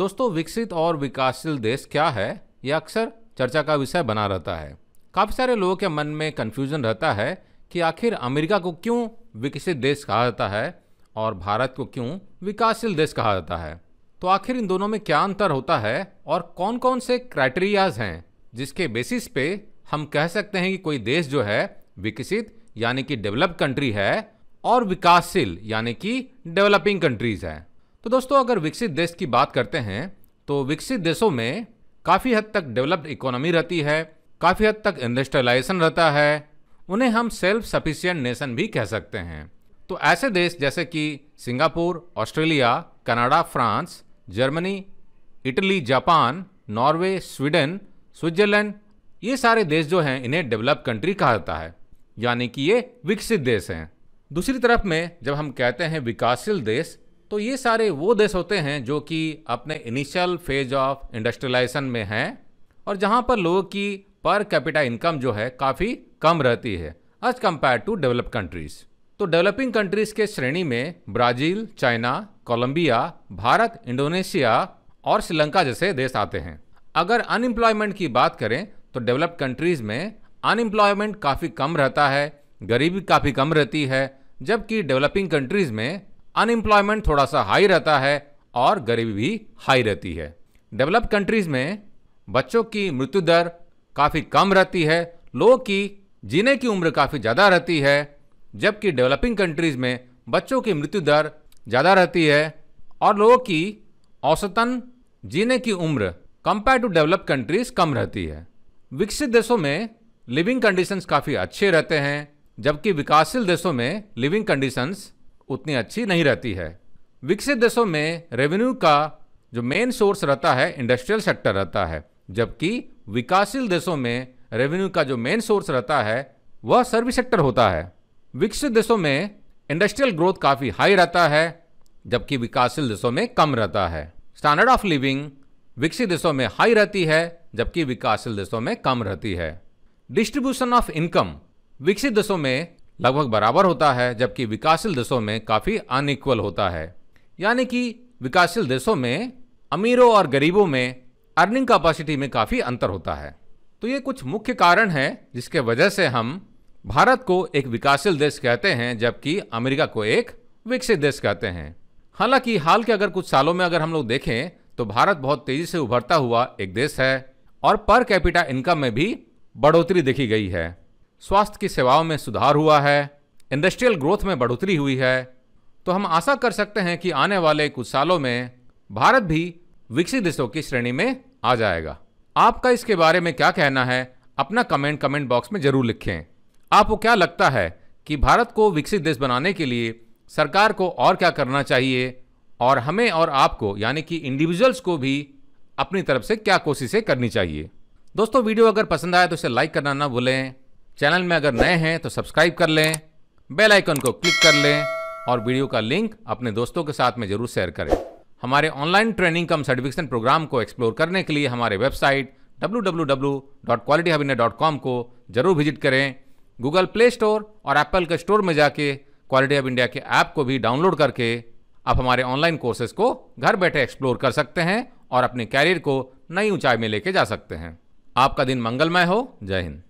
दोस्तों विकसित और विकासशील देश क्या है यह अक्सर चर्चा का विषय बना रहता है काफ़ी सारे लोगों के मन में कन्फ्यूजन रहता है कि आखिर अमेरिका को क्यों विकसित देश कहा जाता है और भारत को क्यों विकासशील देश कहा जाता है तो आखिर इन दोनों में क्या अंतर होता है और कौन कौन से क्राइटेरियाज हैं जिसके बेसिस पे हम कह सकते हैं कि कोई देश जो है विकसित यानी कि डेवलप कंट्री है और विकासशील यानी कि डेवलपिंग कंट्रीज है तो दोस्तों अगर विकसित देश की बात करते हैं तो विकसित देशों में काफ़ी हद तक डेवलप्ड इकोनॉमी रहती है काफ़ी हद तक इंडस्ट्रियलाइजेशन रहता है उन्हें हम सेल्फ सफिशियंट नेशन भी कह सकते हैं तो ऐसे देश जैसे कि Singapore Australia Canada France Germany Italy Japan Norway Sweden Switzerland ये सारे देश जो हैं इन्हें डेवलप कंट्री कहा जाता है यानी कि ये विकसित देश हैं दूसरी तरफ में जब हम कहते हैं विकासशील देश तो ये सारे वो देश होते हैं जो कि अपने इनिशियल फेज ऑफ इंडस्ट्रियलाइजेशन में हैं और जहाँ पर लोगों की पर कैपिटा इनकम जो है काफ़ी कम रहती है as compare to develop countries तो डेवलपिंग कंट्रीज़ के श्रेणी में Brazil China Colombia Bharat Indonesia और श्रीलंका जैसे देश आते हैं अगर अनएम्प्लॉयमेंट की बात करें तो डेवलप कंट्रीज़ में अनएम्प्लॉयमेंट काफ़ी कम रहता है गरीबी काफ़ी कम रहती है जबकि डेवलपिंग कंट्रीज़ में अनएम्प्लॉयमेंट थोड़ा सा हाई रहता है और गरीबी भी हाई रहती है डेवलप कंट्रीज़ में बच्चों की मृत्यु दर काफ़ी कम रहती है लोगों की जीने की उम्र काफ़ी ज़्यादा रहती है जबकि डेवलपिंग कंट्रीज़ में बच्चों की मृत्यु दर ज़्यादा रहती है और लोगों की औसतन जीने की उम्र कंपेयर टू डेवलप कंट्रीज़ कम रहती है विकसित देशों में लिविंग कंडीशंस काफ़ी अच्छे रहते हैं जबकि विकासशील देशों में लिविंग कंडीशंस उतनी अच्छी नहीं रहती है विकसित देशों में रेवेन्यू का जो मेन सोर्स रहता है इंडस्ट्रियल सेक्टर रहता है जबकि विकासशील देशों में रेवेन्यू का जो मेन सोर्स रहता है वह सर्विस सेक्टर होता है विकसित देशों में इंडस्ट्रियल ग्रोथ काफ़ी हाई रहता है जबकि विकासशील देशों में कम रहता है स्टैंडर्ड ऑफ लिविंग विकसित देशों में हाई रहती है जबकि विकासशील देशों में कम रहती है डिस्ट्रीब्यूशन ऑफ इनकम विकसित देशों में लगभग बराबर होता है जबकि विकासशील देशों में काफ़ी अनइक्वल होता है यानी कि विकासशील देशों में अमीरों और गरीबों में अर्निंग कैपेसिटी में काफ़ी अंतर होता है तो ये कुछ मुख्य कारण है जिसके वजह से हम भारत को एक विकासशील देश कहते हैं जबकि अमेरिका को एक विकसित देश कहते हैं हालांकि हाल के अगर कुछ सालों में अगर हम लोग देखें तो भारत बहुत तेजी से उभरता हुआ एक देश है और पर कैपिटा इनकम में भी बढ़ोतरी देखी गई है स्वास्थ्य की सेवाओं में सुधार हुआ है इंडस्ट्रियल ग्रोथ में बढ़ोतरी हुई है तो हम आशा कर सकते हैं कि आने वाले कुछ सालों में भारत भी विकसित देशों की श्रेणी में आ जाएगा आपका इसके बारे में क्या कहना है अपना कमेंट कमेंट बॉक्स में जरूर लिखें आपको क्या लगता है कि भारत को विकसित देश बनाने के लिए सरकार को और क्या करना चाहिए और हमें और आपको यानी कि इंडिविजुअल्स को भी अपनी तरफ से क्या कोशिशें करनी चाहिए दोस्तों वीडियो अगर पसंद आए तो इसे लाइक करना ना भूलें चैनल में अगर नए हैं तो सब्सक्राइब कर लें बेल आइकन को क्लिक कर लें और वीडियो का लिंक अपने दोस्तों के साथ में जरूर शेयर करें हमारे online training cum certification program को एक्सप्लोर करने के लिए हमारे वेबसाइट डब्ल्यू को जरूर विजिट करें गूगल प्ले स्टोर और एप्पल के स्टोर में जाके क्वालिटी ऑफ इंडिया के ऐप को भी डाउनलोड करके आप हमारे ऑनलाइन कोर्सेज को घर बैठे एक्सप्लोर कर सकते हैं और अपने कैरियर को नई ऊंचाई में लेके जा सकते हैं आपका दिन मंगलमय हो जय हिंद